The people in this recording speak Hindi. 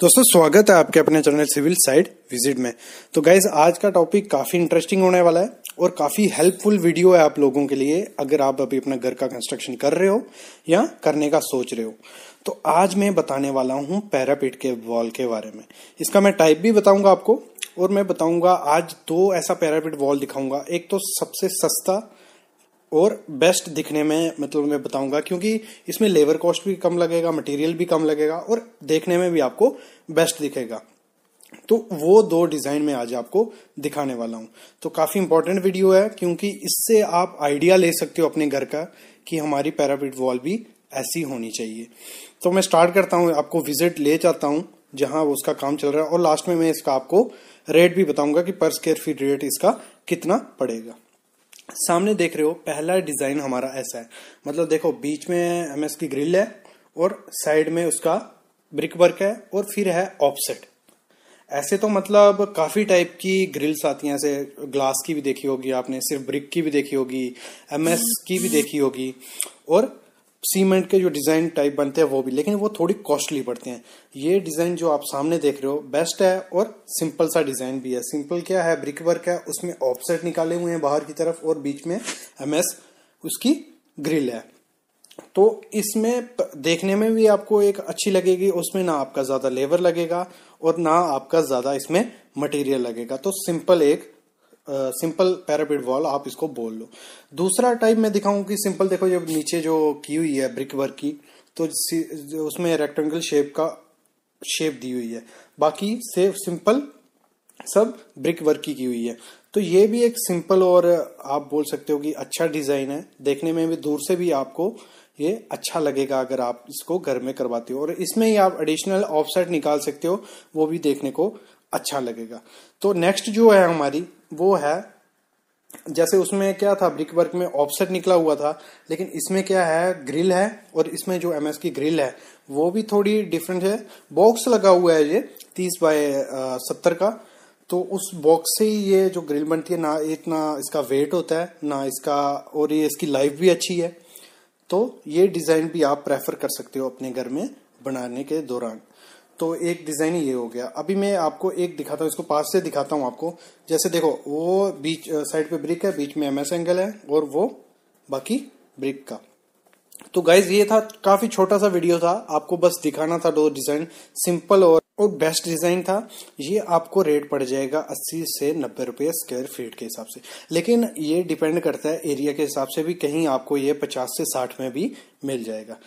दोस्तों स्वागत है आपके अपने चैनल सिविल साइड विजिट में तो गाइज आज का टॉपिक काफी इंटरेस्टिंग होने वाला है और काफी हेल्पफुल वीडियो है आप लोगों के लिए अगर आप अभी अपना घर का कंस्ट्रक्शन कर रहे हो या करने का सोच रहे हो तो आज मैं बताने वाला हूं पैरापिट के वॉल के बारे में इसका मैं टाइप भी बताऊंगा आपको और मैं बताऊंगा आज दो ऐसा पैरापिट वॉल दिखाऊंगा एक तो सबसे सस्ता और बेस्ट दिखने में मतलब मैं बताऊंगा क्योंकि इसमें लेबर कॉस्ट भी कम लगेगा मटेरियल भी कम लगेगा और देखने में भी आपको बेस्ट दिखेगा तो वो दो डिज़ाइन में आज आपको दिखाने वाला हूँ तो काफ़ी इंपॉर्टेंट वीडियो है क्योंकि इससे आप आइडिया ले सकते हो अपने घर का कि हमारी पैरापिट वॉल भी ऐसी होनी चाहिए तो मैं स्टार्ट करता हूँ आपको विजिट ले जाता हूँ जहां उसका काम चल रहा है और लास्ट में मैं इसका आपको रेट भी बताऊंगा कि पर स्क्वेयर फीट रेट इसका कितना पड़ेगा सामने देख रहे हो पहला डिजाइन हमारा ऐसा है मतलब देखो बीच में हमें इसकी ग्रिल है और साइड में उसका ब्रिक वर्क है और फिर है ऑफसेट ऐसे तो मतलब काफ़ी टाइप की ग्रिल्स आती हैं ऐसे ग्लास की भी देखी होगी आपने सिर्फ ब्रिक की भी देखी होगी एमएस की भी देखी होगी और सीमेंट के जो डिज़ाइन टाइप बनते हैं वो भी लेकिन वो थोड़ी कॉस्टली पड़ते हैं ये डिज़ाइन जो आप सामने देख रहे हो बेस्ट है और सिंपल सा डिज़ाइन भी है सिंपल क्या है ब्रिक वर्क है उसमें ऑफसेट निकाले हुए हैं बाहर की तरफ और बीच में एम उसकी ग्रिल है तो इसमें देखने में भी आपको एक अच्छी लगेगी उसमें ना आपका ज़्यादा लेबर लगेगा और ना आपका ज़्यादा इसमें मटेरियल लगेगा तो सिंपल एक सिंपल पैरापिड वॉल आप इसको बोल लो दूसरा टाइप मैं दिखाऊं कि सिंपल देखो ये नीचे जो की हुई है ब्रिक वर्क की तो उसमें रेक्टेंगल शेप का शेप दी हुई है बाकी सिर्फ सिंपल सब ब्रिक वर्क की, की हुई है तो ये भी एक सिंपल और आप बोल सकते हो कि अच्छा डिजाइन है देखने में भी दूर से भी आपको ये अच्छा लगेगा अगर आप इसको घर में करवाते हो और इसमें ही आप एडिशनल ऑफसेट निकाल सकते हो वो भी देखने को अच्छा लगेगा तो नेक्स्ट जो है हमारी वो है जैसे उसमें क्या था ब्रिक वर्क में ऑफसेट निकला हुआ था लेकिन इसमें क्या है ग्रिल है और इसमें जो एमएस की ग्रिल है वो भी थोड़ी डिफरेंट है बॉक्स लगा हुआ है ये तीस बाय सत्तर का तो उस बॉक्स से ही ये जो ग्रिल बनती है ना इतना इसका वेट होता है ना इसका और ये इसकी लाइफ भी अच्छी है तो ये डिज़ाइन भी आप प्रेफर कर सकते हो अपने घर में बनाने के दौरान तो एक डिजाइन ये हो गया अभी मैं आपको एक दिखाता हूँ इसको पास से दिखाता हूँ आपको जैसे देखो वो बीच साइड पे ब्रिक है बीच में एमएस एंगल है और वो बाकी ब्रिक का तो गाइज ये था काफी छोटा सा वीडियो था आपको बस दिखाना था दो डिजाइन सिंपल और और बेस्ट डिजाइन था ये आपको रेट पड़ जाएगा 80 से 90 रुपए स्क्वायर फीट के हिसाब से लेकिन ये डिपेंड करता है एरिया के हिसाब से भी कहीं आपको ये 50 से 60 में भी मिल जाएगा